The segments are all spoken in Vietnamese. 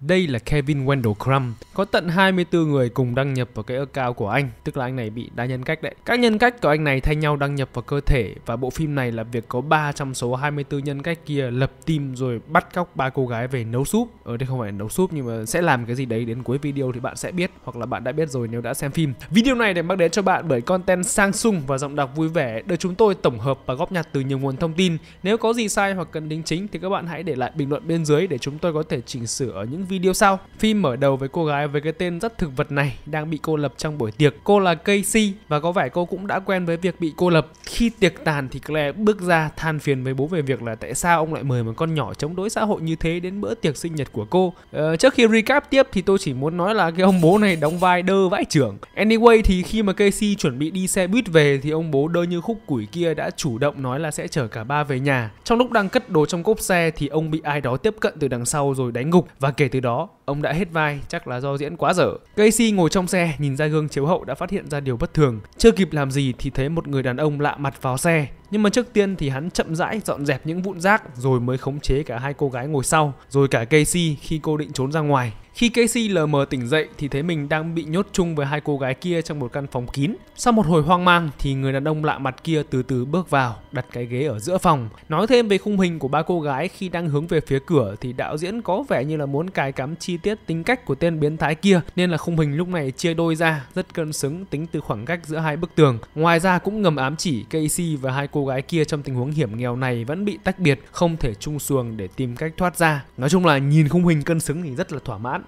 Đây là Kevin Wendell Crumb, có tận 24 người cùng đăng nhập vào cái account của anh, tức là anh này bị đa nhân cách đấy. Các nhân cách của anh này thay nhau đăng nhập vào cơ thể và bộ phim này là việc có 3 trong số 24 nhân cách kia lập team rồi bắt cóc ba cô gái về nấu súp. Ở ờ, đây không phải nấu súp nhưng mà sẽ làm cái gì đấy đến cuối video thì bạn sẽ biết hoặc là bạn đã biết rồi nếu đã xem phim. Video này để mang đến cho bạn bởi content sang sung và giọng đọc vui vẻ được chúng tôi tổng hợp và góp nhặt từ nhiều nguồn thông tin. Nếu có gì sai hoặc cần đính chính thì các bạn hãy để lại bình luận bên dưới để chúng tôi có thể chỉnh sửa ở những video sau. Phim mở đầu với cô gái với cái tên rất thực vật này đang bị cô lập trong buổi tiệc. Cô là Casey và có vẻ cô cũng đã quen với việc bị cô lập. Khi tiệc tàn thì Claire bước ra than phiền với bố về việc là tại sao ông lại mời một con nhỏ chống đối xã hội như thế đến bữa tiệc sinh nhật của cô. Ờ, trước khi recap tiếp thì tôi chỉ muốn nói là cái ông bố này đóng vai đơ vãi trưởng. Anyway thì khi mà Casey chuẩn bị đi xe buýt về thì ông bố đơ như khúc củi kia đã chủ động nói là sẽ chở cả ba về nhà. Trong lúc đang cất đồ trong cốp xe thì ông bị ai đó tiếp cận từ đằng sau rồi đánh gục và kể từ từ đó ông đã hết vai, chắc là do diễn quá dở. Casey ngồi trong xe, nhìn ra gương chiếu hậu đã phát hiện ra điều bất thường. Chưa kịp làm gì thì thấy một người đàn ông lạ mặt vào xe. Nhưng mà trước tiên thì hắn chậm rãi dọn dẹp những vụn rác rồi mới khống chế cả hai cô gái ngồi sau, rồi cả Casey khi cô định trốn ra ngoài. Khi Casey lờ mờ tỉnh dậy thì thấy mình đang bị nhốt chung với hai cô gái kia trong một căn phòng kín. Sau một hồi hoang mang thì người đàn ông lạ mặt kia từ từ bước vào, đặt cái ghế ở giữa phòng. Nói thêm về khung hình của ba cô gái khi đang hướng về phía cửa thì đạo diễn có vẻ như là muốn cài cắm chi tiết tính cách của tên biến thái kia nên là khung hình lúc này chia đôi ra rất cân xứng tính từ khoảng cách giữa hai bức tường. Ngoài ra cũng ngầm ám chỉ Casey và hai cô gái kia trong tình huống hiểm nghèo này vẫn bị tách biệt, không thể chung xuồng để tìm cách thoát ra. Nói chung là nhìn khung hình cân xứng thì rất là thỏa mãn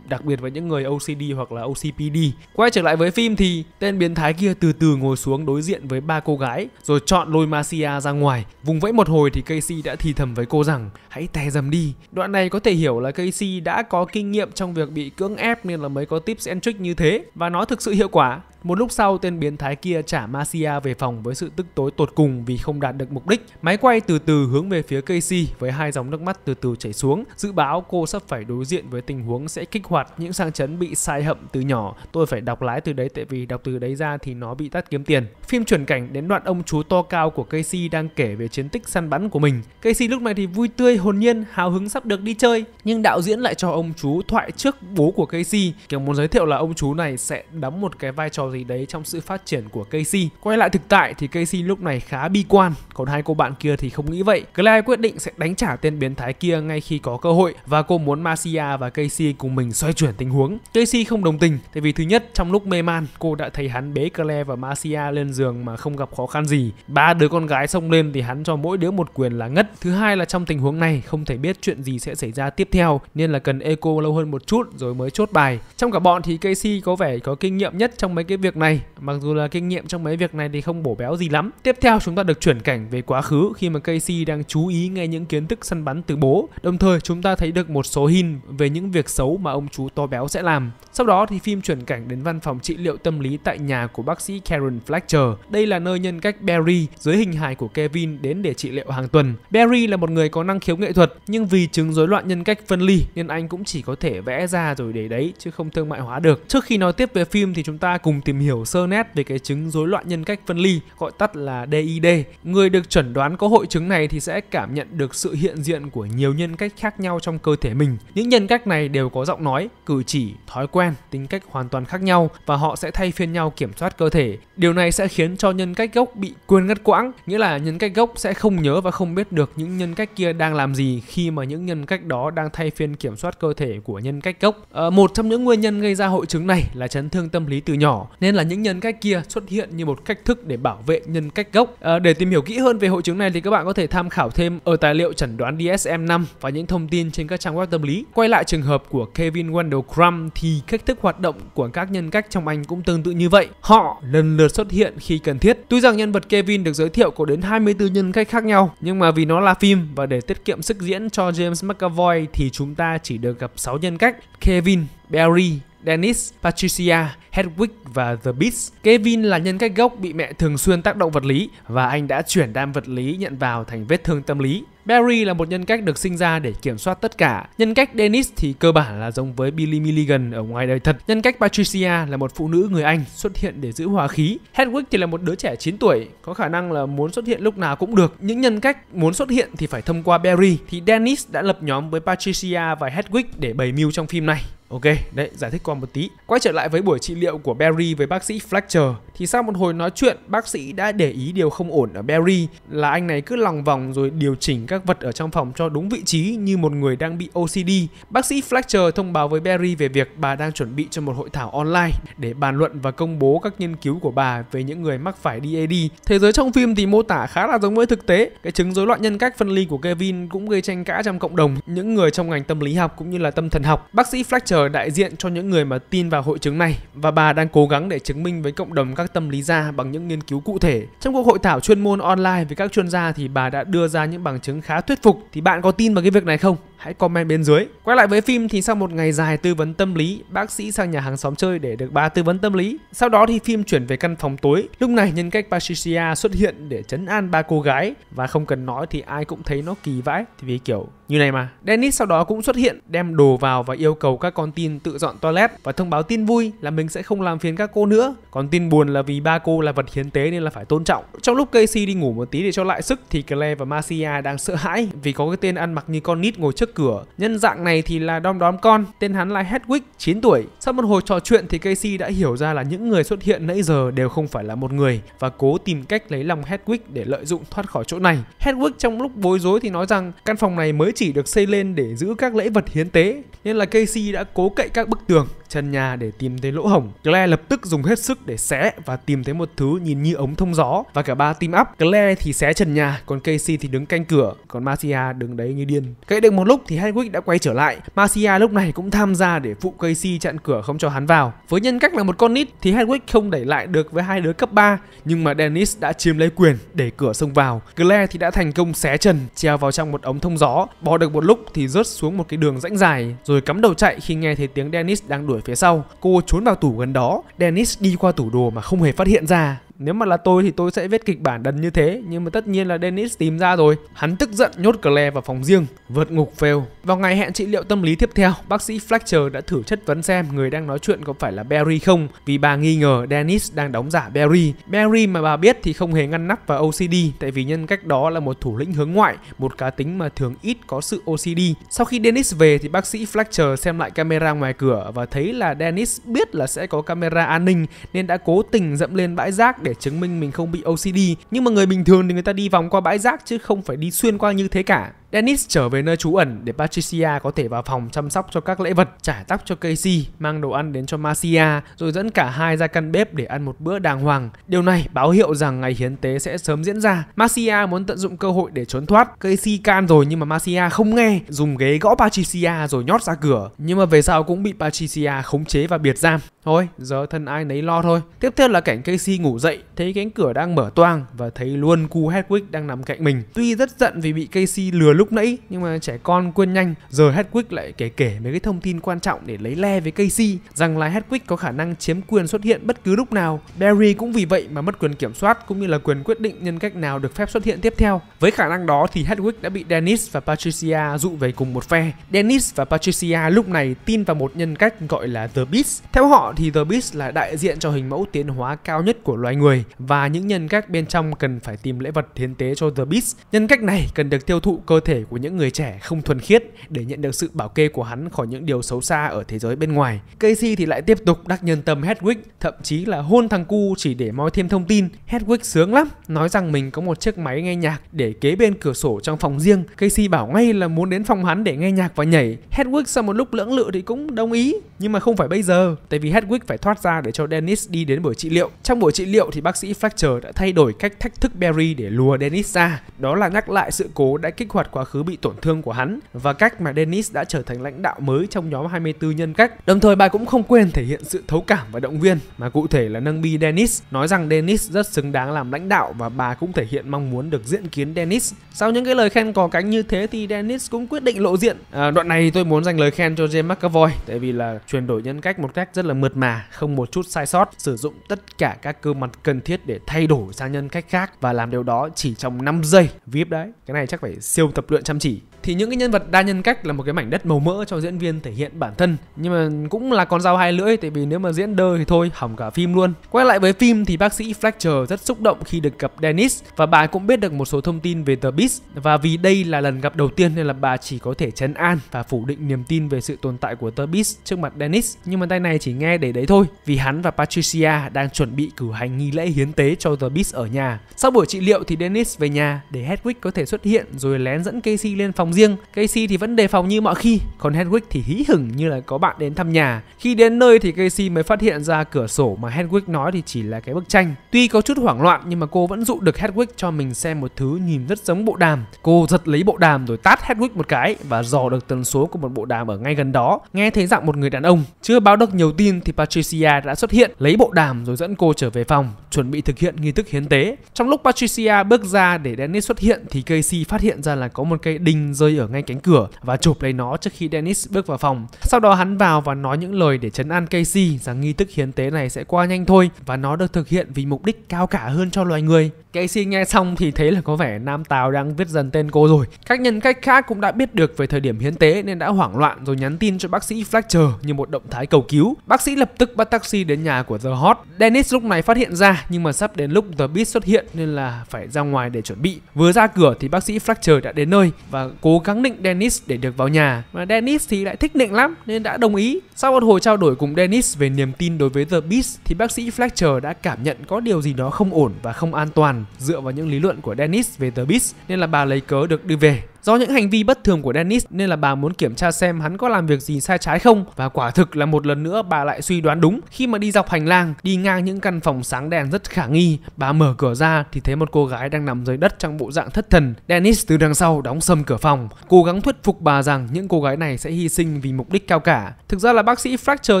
đặc biệt với những người OCD hoặc là OCPD. Quay trở lại với phim thì tên biến thái kia từ từ ngồi xuống đối diện với ba cô gái rồi chọn lôi Marcia ra ngoài. Vùng vẫy một hồi thì Casey đã thì thầm với cô rằng hãy tè dầm đi. Đoạn này có thể hiểu là Casey đã có kinh nghiệm trong việc bị cưỡng ép nên là mới có tips and trick như thế và nó thực sự hiệu quả. Một lúc sau, tên biến thái kia trả Marcia về phòng với sự tức tối tột cùng vì không đạt được mục đích. Máy quay từ từ hướng về phía Casey với hai dòng nước mắt từ từ chảy xuống. Dự báo cô sắp phải đối diện với tình huống sẽ kích hoạt những sang chấn bị sai hậm từ nhỏ. Tôi phải đọc lái từ đấy tại vì đọc từ đấy ra thì nó bị tắt kiếm tiền. Phim chuyển cảnh đến đoạn ông chú to cao của Casey đang kể về chiến tích săn bắn của mình. Casey lúc này thì vui tươi, hồn nhiên, hào hứng sắp được đi chơi. Nhưng đạo diễn lại cho ông chú thoại trước bố của Casey, kiểu muốn giới thiệu là ông chú này sẽ đóng một cái vai trò gì gì đấy trong sự phát triển của Casey. Quay lại thực tại thì Casey lúc này khá bi quan, còn hai cô bạn kia thì không nghĩ vậy. Claire quyết định sẽ đánh trả tên biến thái kia ngay khi có cơ hội và cô muốn Marcia và Casey cùng mình xoay chuyển tình huống. Casey không đồng tình, tại vì thứ nhất trong lúc mê man cô đã thấy hắn bế Claire và Marcia lên giường mà không gặp khó khăn gì. Ba đứa con gái xông lên thì hắn cho mỗi đứa một quyền là ngất. Thứ hai là trong tình huống này không thể biết chuyện gì sẽ xảy ra tiếp theo nên là cần eco lâu hơn một chút rồi mới chốt bài. Trong cả bọn thì Casey có vẻ có kinh nghiệm nhất trong mấy cái việc việc này mặc dù là kinh nghiệm trong mấy việc này thì không bổ béo gì lắm tiếp theo chúng ta được chuyển cảnh về quá khứ khi mà Casey đang chú ý nghe những kiến thức săn bắn từ bố đồng thời chúng ta thấy được một số hình về những việc xấu mà ông chú to béo sẽ làm sau đó thì phim chuyển cảnh đến văn phòng trị liệu tâm lý tại nhà của bác sĩ Karen Fletcher đây là nơi nhân cách Barry dưới hình hài của Kevin đến để trị liệu hàng tuần Barry là một người có năng khiếu nghệ thuật nhưng vì chứng rối loạn nhân cách phân ly nên anh cũng chỉ có thể vẽ ra rồi để đấy chứ không thương mại hóa được trước khi nói tiếp về phim thì chúng ta cùng tìm tìm hiểu sơ nét về cái chứng rối loạn nhân cách phân ly, gọi tắt là DID. Người được chẩn đoán có hội chứng này thì sẽ cảm nhận được sự hiện diện của nhiều nhân cách khác nhau trong cơ thể mình. Những nhân cách này đều có giọng nói, cử chỉ, thói quen, tính cách hoàn toàn khác nhau và họ sẽ thay phiên nhau kiểm soát cơ thể. Điều này sẽ khiến cho nhân cách gốc bị quên ngắt quãng, nghĩa là nhân cách gốc sẽ không nhớ và không biết được những nhân cách kia đang làm gì khi mà những nhân cách đó đang thay phiên kiểm soát cơ thể của nhân cách gốc. À, một trong những nguyên nhân gây ra hội chứng này là chấn thương tâm lý từ nhỏ nên là những nhân cách kia xuất hiện như một cách thức để bảo vệ nhân cách gốc. À, để tìm hiểu kỹ hơn về hội chứng này thì các bạn có thể tham khảo thêm ở tài liệu chẩn đoán DSM-5 và những thông tin trên các trang web tâm lý. Quay lại trường hợp của Kevin Wendell Crumb thì cách thức hoạt động của các nhân cách trong anh cũng tương tự như vậy. Họ lần lượt xuất hiện khi cần thiết. Tuy rằng nhân vật Kevin được giới thiệu có đến 24 nhân cách khác nhau, nhưng mà vì nó là phim và để tiết kiệm sức diễn cho James McAvoy thì chúng ta chỉ được gặp 6 nhân cách Kevin, Barry, Dennis, Patricia, Hedwig và The Beast. Kevin là nhân cách gốc bị mẹ thường xuyên tác động vật lý và anh đã chuyển đam vật lý nhận vào thành vết thương tâm lý. Barry là một nhân cách được sinh ra để kiểm soát tất cả. Nhân cách Dennis thì cơ bản là giống với Billy Milligan ở ngoài đời thật. Nhân cách Patricia là một phụ nữ người Anh xuất hiện để giữ hòa khí. Hedwig thì là một đứa trẻ 9 tuổi, có khả năng là muốn xuất hiện lúc nào cũng được. Những nhân cách muốn xuất hiện thì phải thông qua Barry. Thì Dennis đã lập nhóm với Patricia và Hedwig để bày mưu trong phim này. Ok, đấy, giải thích qua một tí. Quay trở lại với buổi trị liệu của Barry với bác sĩ Fletcher thì sau một hồi nói chuyện, bác sĩ đã để ý điều không ổn ở Barry là anh này cứ lòng vòng rồi điều chỉnh các vật ở trong phòng cho đúng vị trí như một người đang bị OCD. Bác sĩ Fletcher thông báo với Barry về việc bà đang chuẩn bị cho một hội thảo online để bàn luận và công bố các nghiên cứu của bà về những người mắc phải DAD. Thế giới trong phim thì mô tả khá là giống với thực tế. Cái chứng rối loạn nhân cách phân ly của Kevin cũng gây tranh cãi trong cộng đồng những người trong ngành tâm lý học cũng như là tâm thần học. Bác sĩ Fletcher đại diện cho những người mà tin vào hội chứng này và bà đang cố gắng để chứng minh với cộng đồng các các tâm lý gia bằng những nghiên cứu cụ thể. Trong cuộc hội thảo chuyên môn online với các chuyên gia thì bà đã đưa ra những bằng chứng khá thuyết phục. Thì bạn có tin vào cái việc này không? Hãy comment bên dưới. Quay lại với phim thì sau một ngày dài tư vấn tâm lý, bác sĩ sang nhà hàng xóm chơi để được bà tư vấn tâm lý. Sau đó thì phim chuyển về căn phòng tối. Lúc này nhân cách Patricia xuất hiện để chấn an ba cô gái và không cần nói thì ai cũng thấy nó kỳ vãi thì vì kiểu như này mà. Dennis sau đó cũng xuất hiện đem đồ vào và yêu cầu các con tin tự dọn toilet và thông báo tin vui là mình sẽ không làm phiền các cô nữa. Còn tin buồn là vì ba cô là vật hiến tế nên là phải tôn trọng. Trong lúc Casey đi ngủ một tí để cho lại sức thì Claire và Marcia đang sợ hãi vì có cái tên ăn mặc như con nít ngồi trước cửa. Nhân dạng này thì là đom đóm con, tên hắn là Hedwig, 9 tuổi. Sau một hồi trò chuyện thì Casey đã hiểu ra là những người xuất hiện nãy giờ đều không phải là một người và cố tìm cách lấy lòng Hedwig để lợi dụng thoát khỏi chỗ này. Hedwig trong lúc bối rối thì nói rằng căn phòng này mới chỉ được xây lên để giữ các lễ vật hiến tế, nên là Casey đã cố cậy các bức tường, trần nhà để tìm thấy lỗ hổng. Claire lập tức dùng hết sức để xé và tìm thấy một thứ nhìn như ống thông gió và cả ba team up. Claire thì xé trần nhà, còn Casey thì đứng canh cửa, còn Marcia đứng đấy như điên. Cậy được một lúc thì Hedwig đã quay trở lại. Marcia lúc này cũng tham gia để phụ Casey chặn cửa không cho hắn vào. Với nhân cách là một con nít thì Hedwig không đẩy lại được với hai đứa cấp 3, nhưng mà Dennis đã chiếm lấy quyền để cửa xông vào. Claire thì đã thành công xé trần, treo vào trong một ống thông gió. Bò được một lúc thì rớt xuống một cái đường rãnh dài rồi cắm đầu chạy khi nghe thấy tiếng Dennis đang đuổi phía sau. Cô trốn vào tủ gần đó, Dennis đi qua tủ đồ mà không hề phát hiện ra. Nếu mà là tôi thì tôi sẽ viết kịch bản đần như thế Nhưng mà tất nhiên là Dennis tìm ra rồi Hắn tức giận nhốt Claire vào phòng riêng Vượt ngục fail Vào ngày hẹn trị liệu tâm lý tiếp theo Bác sĩ Fletcher đã thử chất vấn xem Người đang nói chuyện có phải là Barry không Vì bà nghi ngờ Dennis đang đóng giả Barry Barry mà bà biết thì không hề ngăn nắp và OCD Tại vì nhân cách đó là một thủ lĩnh hướng ngoại Một cá tính mà thường ít có sự OCD Sau khi Dennis về thì bác sĩ Fletcher xem lại camera ngoài cửa Và thấy là Dennis biết là sẽ có camera an ninh Nên đã cố tình dẫm lên bãi rác để chứng minh mình không bị OCD nhưng mà người bình thường thì người ta đi vòng qua bãi rác chứ không phải đi xuyên qua như thế cả Dennis trở về nơi trú ẩn để Patricia có thể vào phòng chăm sóc cho các lễ vật, trả tóc cho Casey, mang đồ ăn đến cho Marcia, rồi dẫn cả hai ra căn bếp để ăn một bữa đàng hoàng. Điều này báo hiệu rằng ngày hiến tế sẽ sớm diễn ra. Marcia muốn tận dụng cơ hội để trốn thoát. Casey can rồi nhưng mà Marcia không nghe, dùng ghế gõ Patricia rồi nhót ra cửa. Nhưng mà về sau cũng bị Patricia khống chế và biệt giam. Thôi, giờ thân ai nấy lo thôi. Tiếp theo là cảnh Casey ngủ dậy, thấy cánh cửa đang mở toang và thấy luôn cu Hedwig đang nằm cạnh mình. Tuy rất giận vì bị Casey lừa lúc lúc nãy nhưng mà trẻ con quên nhanh. Giờ Hedwig lại kể kể mấy cái thông tin quan trọng để lấy le với Casey rằng là Hedwig có khả năng chiếm quyền xuất hiện bất cứ lúc nào. Barry cũng vì vậy mà mất quyền kiểm soát cũng như là quyền quyết định nhân cách nào được phép xuất hiện tiếp theo. Với khả năng đó thì Hedwig đã bị Dennis và Patricia dụ về cùng một phe. Dennis và Patricia lúc này tin vào một nhân cách gọi là The Beast. Theo họ thì The Beast là đại diện cho hình mẫu tiến hóa cao nhất của loài người và những nhân cách bên trong cần phải tìm lễ vật hiến tế cho The Beast. Nhân cách này cần được tiêu thụ cơ thể của những người trẻ không thuần khiết để nhận được sự bảo kê của hắn khỏi những điều xấu xa ở thế giới bên ngoài. Casey thì lại tiếp tục đắc nhân tâm Hedwig, thậm chí là hôn thằng cu chỉ để moi thêm thông tin. Hedwig sướng lắm, nói rằng mình có một chiếc máy nghe nhạc để kế bên cửa sổ trong phòng riêng. Casey bảo ngay là muốn đến phòng hắn để nghe nhạc và nhảy. Hedwig sau một lúc lưỡng lự thì cũng đồng ý, nhưng mà không phải bây giờ, tại vì Hedwig phải thoát ra để cho Dennis đi đến buổi trị liệu. Trong buổi trị liệu thì bác sĩ Fletcher đã thay đổi cách thách thức Barry để lùa Dennis ra. Đó là nhắc lại sự cố đã kích hoạt quá khứ bị tổn thương của hắn và cách mà Dennis đã trở thành lãnh đạo mới trong nhóm 24 nhân cách. Đồng thời bà cũng không quên thể hiện sự thấu cảm và động viên mà cụ thể là nâng bi Dennis, nói rằng Dennis rất xứng đáng làm lãnh đạo và bà cũng thể hiện mong muốn được diễn kiến Dennis. Sau những cái lời khen có cánh như thế thì Dennis cũng quyết định lộ diện. À, đoạn này tôi muốn dành lời khen cho James McAvoy tại vì là chuyển đổi nhân cách một cách rất là mượt mà, không một chút sai sót, sử dụng tất cả các cơ mặt cần thiết để thay đổi sang nhân cách khác và làm điều đó chỉ trong 5 giây. VIP đấy, cái này chắc phải siêu tập tập luyện chăm chỉ thì những cái nhân vật đa nhân cách là một cái mảnh đất màu mỡ cho diễn viên thể hiện bản thân nhưng mà cũng là con dao hai lưỡi tại vì nếu mà diễn đơ thì thôi hỏng cả phim luôn quay lại với phim thì bác sĩ Fletcher rất xúc động khi được gặp Dennis và bà cũng biết được một số thông tin về The Beast và vì đây là lần gặp đầu tiên nên là bà chỉ có thể chấn an và phủ định niềm tin về sự tồn tại của The Beast trước mặt Dennis nhưng mà tay này chỉ nghe để đấy thôi vì hắn và Patricia đang chuẩn bị cử hành nghi lễ hiến tế cho The Beast ở nhà sau buổi trị liệu thì Dennis về nhà để Hedwig có thể xuất hiện rồi lén dẫn dẫn Casey lên phòng riêng. Casey thì vẫn đề phòng như mọi khi, còn Hedwig thì hí hửng như là có bạn đến thăm nhà. Khi đến nơi thì Casey mới phát hiện ra cửa sổ mà Hedwig nói thì chỉ là cái bức tranh. Tuy có chút hoảng loạn nhưng mà cô vẫn dụ được Hedwig cho mình xem một thứ nhìn rất giống bộ đàm. Cô giật lấy bộ đàm rồi tát Hedwig một cái và dò được tần số của một bộ đàm ở ngay gần đó. Nghe thấy giọng một người đàn ông, chưa báo được nhiều tin thì Patricia đã xuất hiện, lấy bộ đàm rồi dẫn cô trở về phòng, chuẩn bị thực hiện nghi thức hiến tế. Trong lúc Patricia bước ra để Dennis xuất hiện thì Casey phát hiện ra là có một cây đinh rơi ở ngay cánh cửa và chụp lấy nó trước khi Dennis bước vào phòng. Sau đó hắn vào và nói những lời để chấn an Casey rằng nghi thức hiến tế này sẽ qua nhanh thôi và nó được thực hiện vì mục đích cao cả hơn cho loài người. Cái xin nghe xong thì thấy là có vẻ Nam Tào đang viết dần tên cô rồi. Các nhân cách khác cũng đã biết được về thời điểm hiến tế nên đã hoảng loạn rồi nhắn tin cho bác sĩ Fletcher như một động thái cầu cứu. Bác sĩ lập tức bắt taxi đến nhà của The Hot. Dennis lúc này phát hiện ra nhưng mà sắp đến lúc The Beast xuất hiện nên là phải ra ngoài để chuẩn bị. Vừa ra cửa thì bác sĩ Fletcher đã đến nơi và cố gắng định Dennis để được vào nhà. Mà Dennis thì lại thích nịnh lắm nên đã đồng ý. Sau một hồi trao đổi cùng Dennis về niềm tin đối với The Beast thì bác sĩ Fletcher đã cảm nhận có điều gì đó không ổn và không an toàn dựa vào những lý luận của Dennis về The Beast nên là bà lấy cớ được đưa về Do những hành vi bất thường của Dennis nên là bà muốn kiểm tra xem hắn có làm việc gì sai trái không và quả thực là một lần nữa bà lại suy đoán đúng khi mà đi dọc hành lang, đi ngang những căn phòng sáng đèn rất khả nghi, bà mở cửa ra thì thấy một cô gái đang nằm dưới đất trong bộ dạng thất thần. Dennis từ đằng sau đóng sầm cửa phòng, cố gắng thuyết phục bà rằng những cô gái này sẽ hy sinh vì mục đích cao cả. Thực ra là bác sĩ Fracture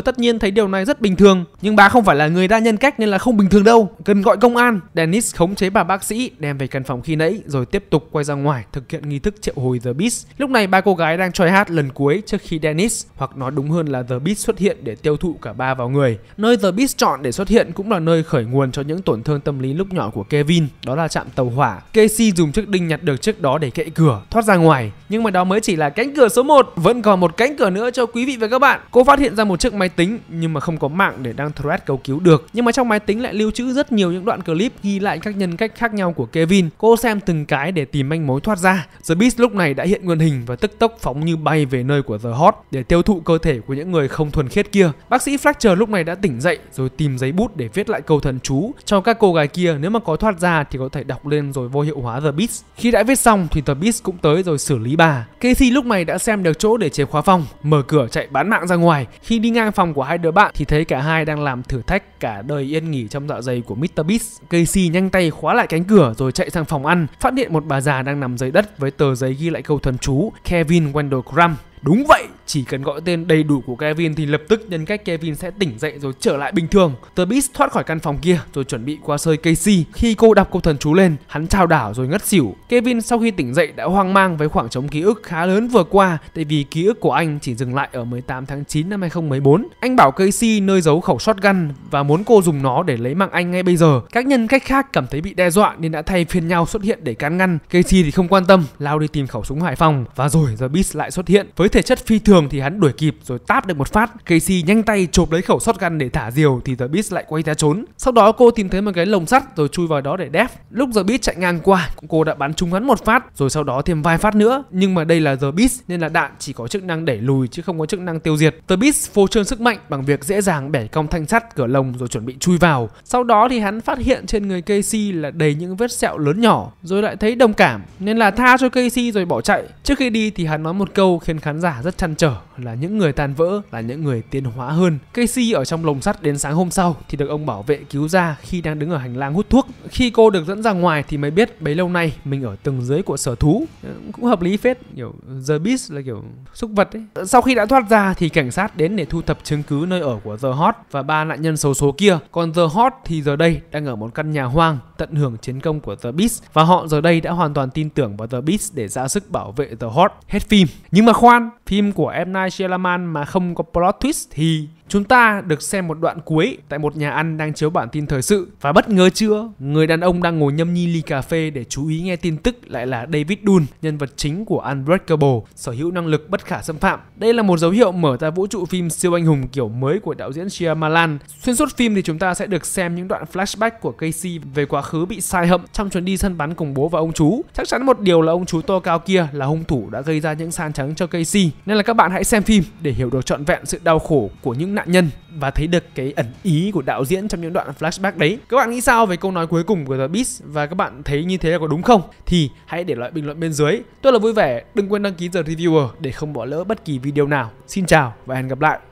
tất nhiên thấy điều này rất bình thường, nhưng bà không phải là người đa nhân cách nên là không bình thường đâu, cần gọi công an. Dennis khống chế bà bác sĩ đem về căn phòng khi nãy rồi tiếp tục quay ra ngoài thực hiện nghi thức triệu hồi The Beast. Lúc này ba cô gái đang try hát lần cuối trước khi Dennis hoặc nói đúng hơn là The Beast xuất hiện để tiêu thụ cả ba vào người. Nơi The Beast chọn để xuất hiện cũng là nơi khởi nguồn cho những tổn thương tâm lý lúc nhỏ của Kevin, đó là chạm tàu hỏa. Casey dùng chiếc đinh nhặt được trước đó để kệ cửa, thoát ra ngoài. Nhưng mà đó mới chỉ là cánh cửa số 1, vẫn còn một cánh cửa nữa cho quý vị và các bạn. Cô phát hiện ra một chiếc máy tính nhưng mà không có mạng để đăng thread cầu cứu được. Nhưng mà trong máy tính lại lưu trữ rất nhiều những đoạn clip ghi lại các nhân cách khác nhau của Kevin. Cô xem từng cái để tìm manh mối thoát ra. The Beast lúc này đã hiện nguyên hình và tức tốc phóng như bay về nơi của The Hot để tiêu thụ cơ thể của những người không thuần khiết kia. Bác sĩ Fletcher lúc này đã tỉnh dậy rồi tìm giấy bút để viết lại câu thần chú cho các cô gái kia nếu mà có thoát ra thì có thể đọc lên rồi vô hiệu hóa The Beast. Khi đã viết xong thì The Beast cũng tới rồi xử lý bà. Casey lúc này đã xem được chỗ để chìa khóa phòng, mở cửa chạy bán mạng ra ngoài. Khi đi ngang phòng của hai đứa bạn thì thấy cả hai đang làm thử thách cả đời yên nghỉ trong dạ dày của Mr. Beast. Casey nhanh tay khóa lại cánh cửa rồi chạy sang phòng ăn, phát hiện một bà già đang nằm dưới đất với tờ giấy giấy ghi lại câu thần chú Kevin Wendell Crumb. Đúng vậy, chỉ cần gọi tên đầy đủ của Kevin thì lập tức nhân cách Kevin sẽ tỉnh dậy rồi trở lại bình thường. Tờ Beast thoát khỏi căn phòng kia rồi chuẩn bị qua sơi Casey. Khi cô đọc câu thần chú lên, hắn trao đảo rồi ngất xỉu. Kevin sau khi tỉnh dậy đã hoang mang với khoảng trống ký ức khá lớn vừa qua tại vì ký ức của anh chỉ dừng lại ở 18 tháng 9 năm 2014. Anh bảo Casey nơi giấu khẩu shotgun và muốn cô dùng nó để lấy mạng anh ngay bây giờ. Các nhân cách khác cảm thấy bị đe dọa nên đã thay phiên nhau xuất hiện để can ngăn. Casey thì không quan tâm, lao đi tìm khẩu súng hải phòng và rồi The Beast lại xuất hiện với thể chất phi thường thường thì hắn đuổi kịp rồi táp được một phát. Casey nhanh tay chộp lấy khẩu shotgun để thả diều thì The Beast lại quay ra trốn. Sau đó cô tìm thấy một cái lồng sắt rồi chui vào đó để đép. Lúc The Beast chạy ngang qua, cô đã bắn trúng hắn một phát rồi sau đó thêm vài phát nữa. Nhưng mà đây là The Beast nên là đạn chỉ có chức năng đẩy lùi chứ không có chức năng tiêu diệt. The Beast phô trương sức mạnh bằng việc dễ dàng bẻ cong thanh sắt cửa lồng rồi chuẩn bị chui vào. Sau đó thì hắn phát hiện trên người Casey là đầy những vết sẹo lớn nhỏ rồi lại thấy đồng cảm nên là tha cho Casey rồi bỏ chạy. Trước khi đi thì hắn nói một câu khiến khán giả rất chăn trở trở là những người tan vỡ là những người tiến hóa hơn. Casey ở trong lồng sắt đến sáng hôm sau thì được ông bảo vệ cứu ra khi đang đứng ở hành lang hút thuốc. Khi cô được dẫn ra ngoài thì mới biết bấy lâu nay mình ở tầng dưới của sở thú. Ờ, cũng hợp lý phết, kiểu The Beast là kiểu súc vật ấy. Sau khi đã thoát ra thì cảnh sát đến để thu thập chứng cứ nơi ở của The Hot và ba nạn nhân xấu số kia. Còn The Hot thì giờ đây đang ở một căn nhà hoang tận hưởng chiến công của The Beast và họ giờ đây đã hoàn toàn tin tưởng vào The Beast để ra sức bảo vệ The Hot. Hết phim. Nhưng mà khoan, phim của em Night Shyamalan mà không có plot twist thì Chúng ta được xem một đoạn cuối tại một nhà ăn đang chiếu bản tin thời sự và bất ngờ chưa, người đàn ông đang ngồi nhâm nhi ly cà phê để chú ý nghe tin tức lại là David Dunn, nhân vật chính của Unbreakable, sở hữu năng lực bất khả xâm phạm. Đây là một dấu hiệu mở ra vũ trụ phim siêu anh hùng kiểu mới của đạo diễn Shyamalan. Xuyên suốt phim thì chúng ta sẽ được xem những đoạn flashback của Casey về quá khứ bị sai hậm trong chuyến đi săn bắn cùng bố và ông chú. Chắc chắn một điều là ông chú to cao kia là hung thủ đã gây ra những san trắng cho Casey. Nên là các bạn hãy xem phim để hiểu được trọn vẹn sự đau khổ của những nạn nhân và thấy được cái ẩn ý của đạo diễn trong những đoạn flashback đấy. Các bạn nghĩ sao về câu nói cuối cùng của The Beast và các bạn thấy như thế là có đúng không? Thì hãy để lại bình luận bên dưới. Tôi là vui vẻ, đừng quên đăng ký The Reviewer để không bỏ lỡ bất kỳ video nào. Xin chào và hẹn gặp lại.